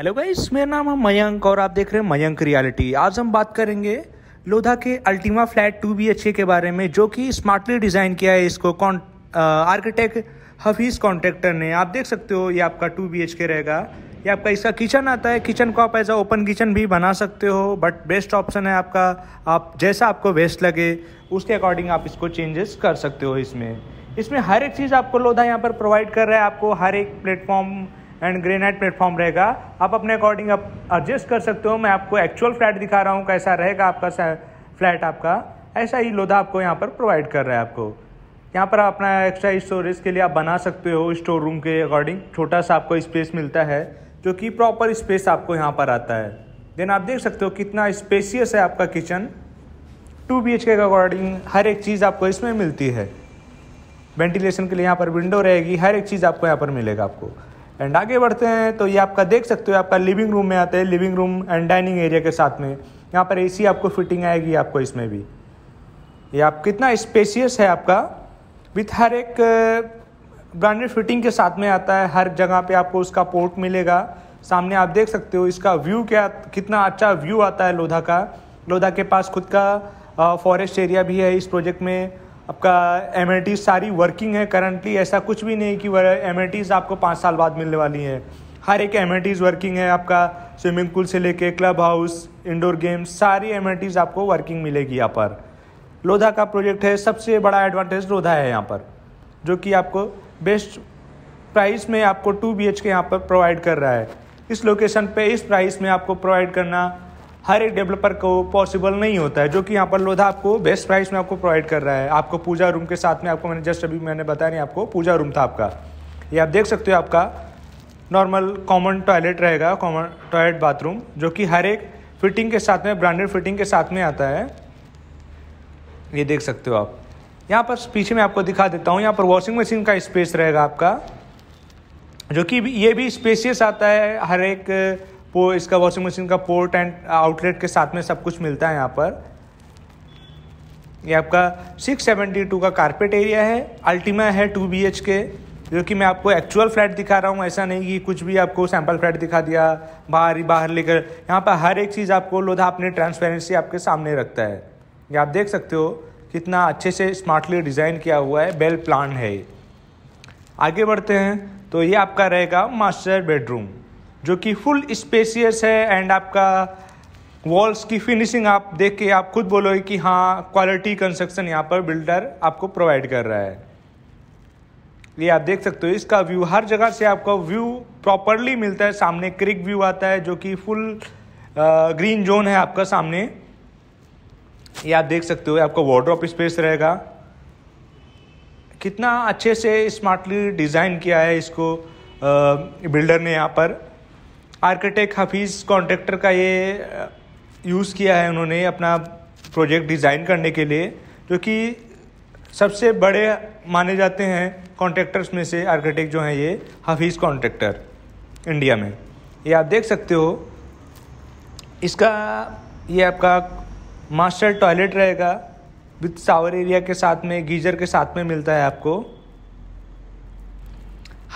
hello guys मेरा नाम है मयंक और आप देख रहे हैं मयंक रियलिटी आज हम बात करेंगे लोधा के Altima flat two B H के बारे में जो कि स्मार्टली डिज़ाइन किया है इसको कौन आर्किटेक्ट हफीज़ कॉन्ट्रेक्टर ने आप देख सकते हो ये आपका टू बी एच के रहेगा ये आपका इसका किचन आता है किचन को आप एज ओपन किचन भी बना सकते हो बट बेस्ट ऑप्शन है आपका आप जैसा आपको बेस्ट लगे उसके अकॉर्डिंग आप इसको चेंजेस कर सकते हो इसमें इसमें हर एक चीज़ आपको लोधा यहाँ पर प्रोवाइड कर रहा है आपको हर एक प्लेटफॉर्म एंड ग्रेनाइट प्लेटफॉर्म रहेगा आप अपने अकॉर्डिंग आप एडजस्ट कर सकते हो मैं आपको एक्चुअल फ्लैट दिखा रहा हूँ कैसा रहेगा आपका फ्लैट आपका ऐसा ही लोधा आपको यहाँ पर प्रोवाइड कर रहा है आपको यहाँ पर आप अपना एक्स्ट्रा स्टोरेज के लिए आप बना सकते हो स्टोर रूम के अकॉर्डिंग छोटा सा आपको स्पेस मिलता है जो कि प्रॉपर स्पेस आपको यहाँ पर आता है देन आप देख सकते हो कितना स्पेसियस है आपका किचन टू बी के अकॉर्डिंग हर एक चीज़ आपको इसमें मिलती है वेंटिलेशन के लिए यहाँ पर विंडो रहेगी हर एक चीज़ आपको यहाँ पर मिलेगा आपको एंड आगे बढ़ते हैं तो ये आपका देख सकते हो आपका लिविंग रूम में आता है living room and dining area के साथ में यहाँ पर एसी आपको फिटिंग आएगी आपको इसमें भी ये आप कितना स्पेसियस है आपका विथ हर एक ब्रांडेड फिटिंग के साथ में आता है हर जगह पे आपको उसका पोर्ट मिलेगा सामने आप देख सकते हो इसका व्यू क्या कितना अच्छा व्यू आता है लोधा का लोधा के पास खुद का फॉरेस्ट एरिया भी है इस प्रोजेक्ट में आपका एम सारी वर्किंग है करंटली ऐसा कुछ भी नहीं कि एम आपको पाँच साल बाद मिलने वाली हैं हर एक एम वर्किंग है आपका स्विमिंग पूल से लेके क्लब हाउस इंडोर गेम्स सारी एम आपको वर्किंग मिलेगी यहाँ पर लोधा का प्रोजेक्ट है सबसे बड़ा एडवांटेज लोधा है यहाँ पर जो कि आपको बेस्ट प्राइस में आपको टू बी एच के यहाँ पर प्रोवाइड कर रहा है इस लोकेशन पे इस प्राइस में आपको प्रोवाइड करना हर एक डेवलपर को पॉसिबल नहीं होता है जो कि यहाँ पर लोधा आपको बेस्ट प्राइस में आपको प्रोवाइड कर रहा है आपको पूजा रूम के साथ में आपको मैंने जस्ट अभी मैंने बताया नहीं आपको पूजा रूम था आपका ये आप देख सकते हो आपका नॉर्मल कॉमन टॉयलेट रहेगा कॉमन टॉयलेट बाथरूम जो कि हर एक फिटिंग के साथ में ब्रांडेड फिटिंग के साथ में आता है ये देख सकते हो आप यहाँ पर पीछे मैं आपको दिखा देता हूँ यहाँ पर वॉशिंग मशीन का स्पेस रहेगा आपका जो कि ये भी स्पेसियस आता है हर एक पो इसका वॉशिंग मशीन का पोर्ट एंड आउटलेट के साथ में सब कुछ मिलता है यहाँ पर ये आपका 672 का कारपेट एरिया है अल्टीमा है 2 बी के जो कि मैं आपको एक्चुअल फ्लैट दिखा रहा हूँ ऐसा नहीं कि कुछ भी आपको सैम्पल फ्लैट दिखा दिया बाहर ही बाहर लेकर यहाँ पर हर एक चीज़ आपको लोधा अपने ट्रांसपेरेंसी आपके सामने रखता है ये आप देख सकते हो कितना अच्छे से स्मार्टली डिज़ाइन किया हुआ है बेल प्लान है आगे बढ़ते हैं तो ये आपका रहेगा मास्टर बेडरूम जो कि फुल स्पेसियस है एंड आपका वॉल्स की फिनिशिंग आप देख के आप खुद बोलोगे कि हाँ क्वालिटी कंस्ट्रक्शन यहाँ पर बिल्डर आपको प्रोवाइड कर रहा है ये आप देख सकते हो इसका व्यू हर जगह से आपको व्यू प्रॉपरली मिलता है सामने क्रिक व्यू आता है जो कि फुल ग्रीन जोन है आपका सामने ये आप देख सकते हो आपका वॉड्रॉप स्पेस रहेगा कितना अच्छे से स्मार्टली डिज़ाइन किया है इसको बिल्डर ने यहाँ पर आर्किटेक्ट हफीज़ कॉन्ट्रैक्टर का ये यूज़ uh, किया है उन्होंने अपना प्रोजेक्ट डिज़ाइन करने के लिए जो कि सबसे बड़े माने जाते हैं कॉन्ट्रैक्टर्स में से आर्किटेक्ट जो हैं ये हफीज़ कॉन्ट्रैक्टर इंडिया में ये आप देख सकते हो इसका ये आपका मास्टर टॉयलेट रहेगा विथ सावर एरिया के साथ में गीजर के साथ में मिलता है आपको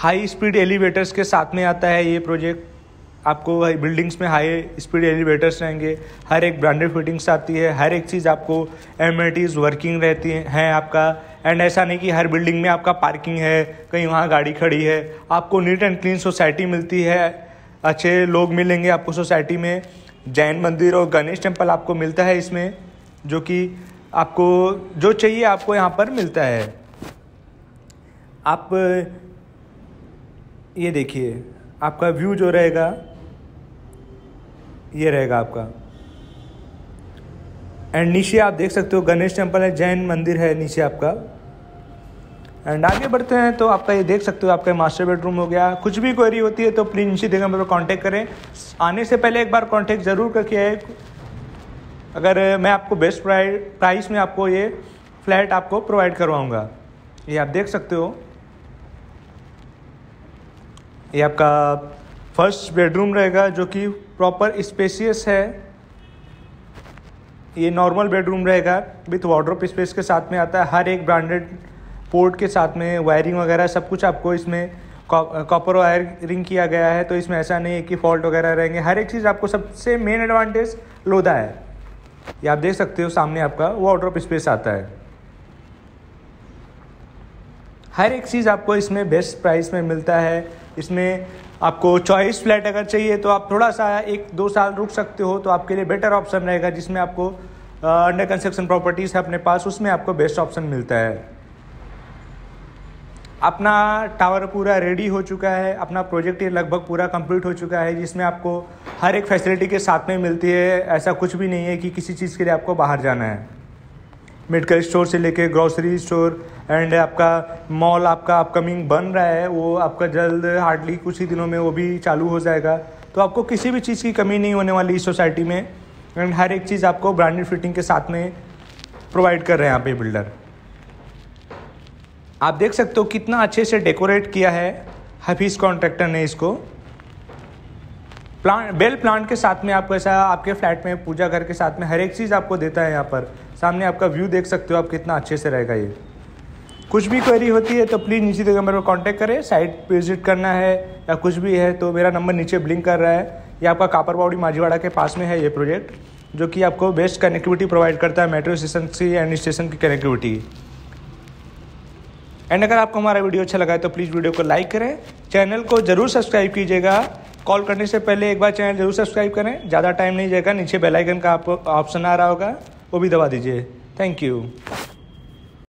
हाई स्पीड एलिवेटर्स के साथ में आता है ये प्रोजेक्ट आपको बिल्डिंग्स में हाई स्पीड एलिवेटर्स रहेंगे हर एक ब्रांडेड फिटिंग्स आती है हर एक चीज़ आपको एमिटीज़ वर्किंग रहती हैं आपका एंड ऐसा नहीं कि हर बिल्डिंग में आपका पार्किंग है कहीं वहाँ गाड़ी खड़ी है आपको नीट एंड क्लीन सोसाइटी मिलती है अच्छे लोग मिलेंगे आपको सोसाइटी में जैन मंदिर और गणेश टेम्पल आपको मिलता है इसमें जो कि आपको जो चाहिए आपको यहाँ पर मिलता है आप ये देखिए आपका व्यू जो रहेगा ये रहेगा आपका एंड नीचे आप देख सकते हो गणेश टेम्पल है जैन मंदिर है नीचे आपका एंड आगे बढ़ते हैं तो आपका ये देख सकते हो आपका मास्टर बेडरूम हो गया कुछ भी क्वेरी होती है तो प्लीज नीचे देखें मेरे कॉन्टैक्ट करें आने से पहले एक बार कॉन्टैक्ट ज़रूर करके आए अगर मैं आपको बेस्ट प्राइस में आपको ये फ्लैट आपको प्रोवाइड करवाऊँगा ये आप देख सकते हो ये आपका फर्स्ट बेडरूम रहेगा जो कि प्रॉपर स्पेसियस है ये नॉर्मल बेडरूम रहेगा विथ वार्ड्रोप स्पेस के साथ में आता है हर एक ब्रांडेड पोर्ट के साथ में वायरिंग वगैरह सब कुछ आपको इसमें कॉपर वायरिंग किया गया है तो इसमें ऐसा नहीं है कि फॉल्ट वगैरह रहेंगे हर एक चीज़ आपको सबसे मेन एडवांटेज लोदा है ये आप देख सकते हो सामने आपका वार्ड्रोप स्पेस आता है हर एक चीज़ आपको इसमें बेस्ट प्राइस में मिलता है इसमें आपको चॉइस फ्लैट अगर चाहिए तो आप थोड़ा सा एक दो साल रुक सकते हो तो आपके लिए बेटर ऑप्शन रहेगा जिसमें आपको अंडर कंस्ट्रक्शन प्रॉपर्टीज़ है अपने पास उसमें आपको बेस्ट ऑप्शन मिलता है अपना टावर पूरा रेडी हो चुका है अपना प्रोजेक्ट ये लगभग पूरा कंप्लीट हो चुका है जिसमें आपको हर एक फैसिलिटी के साथ में मिलती है ऐसा कुछ भी नहीं है कि किसी चीज़ के लिए आपको बाहर जाना है मेडिकल स्टोर से लेके ग्रॉसरी स्टोर एंड आपका मॉल आपका अपकमिंग बन रहा है वो आपका जल्द हार्डली कुछ ही दिनों में वो भी चालू हो जाएगा तो आपको किसी भी चीज़ की कमी नहीं होने वाली इस सोसाइटी में एंड हर एक चीज़ आपको ब्रांडेड फिटिंग के साथ में प्रोवाइड कर रहे हैं यहाँ पे बिल्डर आप देख सकते हो कितना अच्छे से डेकोरेट किया है हफीज़ कॉन्ट्रैक्टर ने इसको प्लांट बेल प्लांट के साथ में आपको ऐसा आपके फ्लैट में पूजा घर के साथ में हर एक चीज़ आपको देता है यहाँ पर सामने आपका व्यू देख सकते हो आप कितना अच्छे से रहेगा ये कुछ भी क्वेरी होती है तो प्लीज़ नीचे देखिए नंबर पर कॉन्टैक्ट करें साइट विजिट करना है या कुछ भी है तो मेरा नंबर नीचे ब्लिंक कर रहा है ये आपका कापरबावड़ी माजीवाड़ा के पास में है ये प्रोजेक्ट जो कि आपको बेस्ट कनेक्टिविटी प्रोवाइड करता है मेट्रो स्टेशन या एंड स्टेशन की कनेक्टिविटी एंड अगर आपको हमारा वीडियो अच्छा लगा है तो प्लीज़ वीडियो को लाइक करें चैनल को ज़रूर सब्सक्राइब कीजिएगा कॉल करने से पहले एक बार चैनल जरूर सब्सक्राइब करें ज़्यादा टाइम नहीं जाएगा नीचे बेल आइकन का आपको ऑप्शन आ रहा होगा वो भी दबा दीजिए थैंक यू